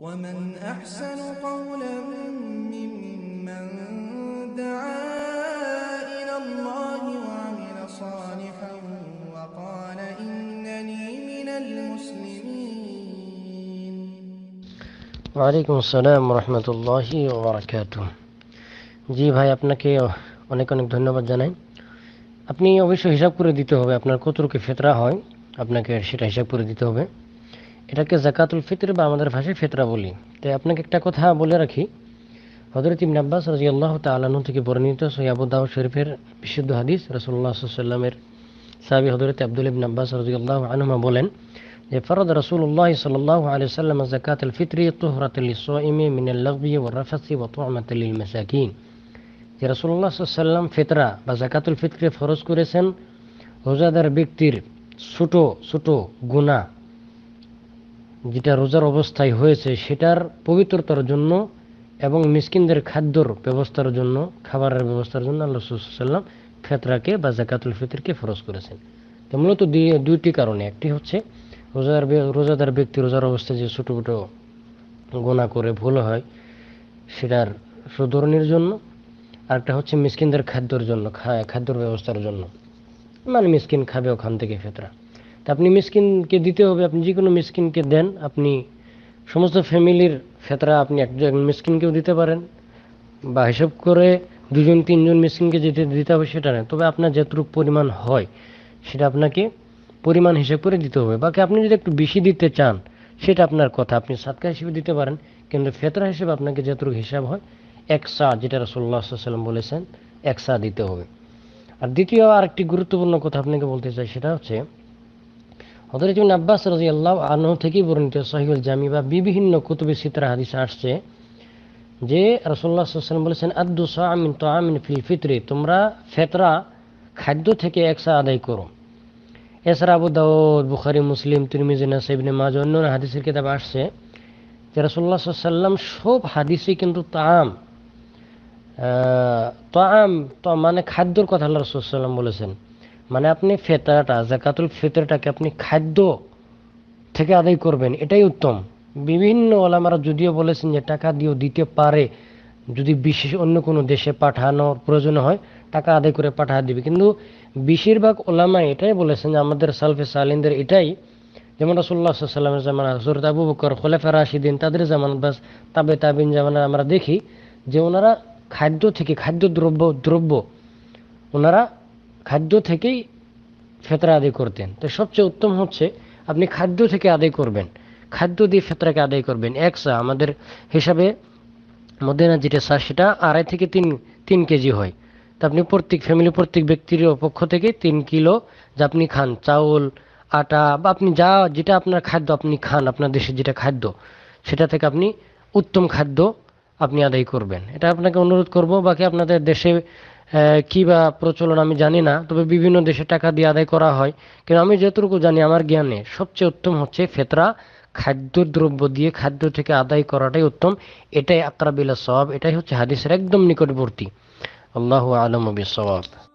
ومن أحسن قولا ممن دعا إلى الله وعمل صالحا وقال إنني من المسلمين وعليكم السلام ورحمة الله وبركاته জি ভাই আপনাকে অনেক অনেক ধন্যবাদ জানাই আপনি অবশ্যই হিসাব করে দিতে হবে আপনার কতটুকু ফেতরা হয় আপনাকে সেটা হিসাব করে দিতে হবে এটাকে জাকাতুল ফিতর বা আমাদের ভাষায় ফেতরা বলি তাই আপনাকে একটা কথা বলে রাখি হজরত ইমন আব্বাস রাজি আল্লাহ তালাহন থেকে বর্ণিত সৈয়াবুদ্দাহ শরীফের বিশুদ্ধ হাদিস রসুল্লাহ সাল্লামের সাহাবি হজরত আব্দুল ইবন আব্বাস রাজি আল্লাহ আনুমা বলেন যে ফরদ রসুল্লাহ সাল্লাহ আলিয়া সাল্লাম জাকাতুল ফিতরি তোহরাতুল সোইমি মিনাল্লাবি ও রাফাসি ও তোহমাতুল মেসাকিন যে রসুল্লাহ সাল্লাম ফেতরা বা জাকাতুল ফিতরে ফরজ করেছেন রোজাদার ব্যক্তির ছোটো ছোটো গুণা যেটা রোজার অবস্থায় হয়েছে সেটার পবিত্রতার জন্য এবং মিসকিনদের খাদ্যর ব্যবস্থার জন্য খাবারের ব্যবস্থার জন্য আল্লাহ ফেতরাকে বা জাকাতুল ফিতরকে ফরজ করেছেন তো মূলত দুইটি কারণে একটি হচ্ছে রোজার রোজাদার ব্যক্তি রোজার অবস্থায় যে ছোটো ছোটো গোনা করে ভুল হয় সেটার সুধরণের জন্য আরেকটা হচ্ছে মিসকিনদের খাদ্যর জন্য খাদ্যর ব্যবস্থার জন্য মানে মিসকিন খাবে ওখান থেকে ফেতরা আপনি মিসকিনকে দিতে হবে আপনি যে কোনো মিসকিনকে দেন আপনি সমস্ত ফ্যামিলির ফেতরা আপনি একজন মিসকিনকেও দিতে পারেন বা হিসাব করে দুজন তিনজন মিসকিনকে যেতে দিতে হবে সেটা না তবে আপনার যেটুক পরিমাণ হয় সেটা আপনাকে পরিমাণ হিসেব করে দিতে হবে বাকি আপনি যদি একটু বেশি দিতে চান সেটা আপনার কথা আপনি সাতকা হিসেবে দিতে পারেন কিন্তু ফেতরা হিসেবে আপনাকে যতটুকু হিসাব হয় এক সা যেটা রসল্লা সাল্লাম বলেছেন এক সা দিতে হবে আর দ্বিতীয় আরেকটি গুরুত্বপূর্ণ কথা আপনাকে বলতে চাই সেটা হচ্ছে হজরত ইবিন আব্বাস রাজি আল্লাহ আনহ থেকেই বর্ণিত সহিউল জামি বা বিভিন্ন কুতুবি সিতরা হাদিস আসছে যে রসোল্লা সাল্লাম বলেছেন আদু সামিন তো আমিন ফিল ফিতরে তোমরা ফেতরা খাদ্য থেকে একসা আদায় করো এছাড়া আবু দাউদ বুখারি মুসলিম তিরমিজি নাসাইবিনে মাজ অন্য হাদিসের কিতাব আসছে যে রসোল্লা সাল্লাম সব হাদিসই কিন্তু তাম আম তো মানে খাদ্যর কথা আল্লাহ রসুল্লাম বলেছেন মানে আপনি ফেতরাটা জাকাতুল ফেতরাটাকে আপনি খাদ্য থেকে আদায় করবেন এটাই উত্তম বিভিন্ন ওলামারা যদিও বলেছেন যে টাকা দিয়েও দিতে পারে যদি বিশেষ অন্য কোনো দেশে পাঠানোর প্রয়োজন হয় টাকা আদায় করে পাঠা দিবে কিন্তু বেশিরভাগ ওলামা এটাই বলেছেন যে আমাদের সালফে সালিনদের এটাই যেমন রসুল্লাহ জামানা হজরত আবু বকর খোলেফা রাশিদিন তাদের জামান বাস তাবে তাবিন জামানা আমরা দেখি যে ওনারা খাদ্য থেকে খাদ্য দ্রব্য দ্রব্য ওনারা খাদ্য থেকেই ফেতরা আদায় করতেন তো সবচেয়ে উত্তম হচ্ছে আপনি খাদ্য থেকে আদায় করবেন খাদ্য দিয়ে ফেতরাকে আদায় করবেন একসা আমাদের হিসাবে মদিনা যেটা চা সেটা আড়াই থেকে তিন তিন কেজি হয় তা আপনি প্রত্যেক ফ্যামিলি প্রত্যেক ব্যক্তির পক্ষ থেকে তিন কিলো যা আপনি খান চাউল আটা বা আপনি যা যেটা আপনার খাদ্য আপনি খান আপনার দেশের যেটা খাদ্য সেটা থেকে আপনি উত্তম খাদ্য আপনি আদায় করবেন এটা আপনাকে অনুরোধ করব বাকি আপনাদের দেশে কী বা প্রচলন আমি জানি না তবে বিভিন্ন দেশে টাকা দিয়ে আদায় করা হয় কিন্তু আমি যতটুকু জানি আমার জ্ঞানে সবচেয়ে উত্তম হচ্ছে ফেতরা খাদ্য দ্রব্য দিয়ে খাদ্য থেকে আদায় করাটাই উত্তম এটাই আকরাবিলা সব এটাই হচ্ছে হাদিসের একদম নিকটবর্তী আল্লাহ আলম সবাব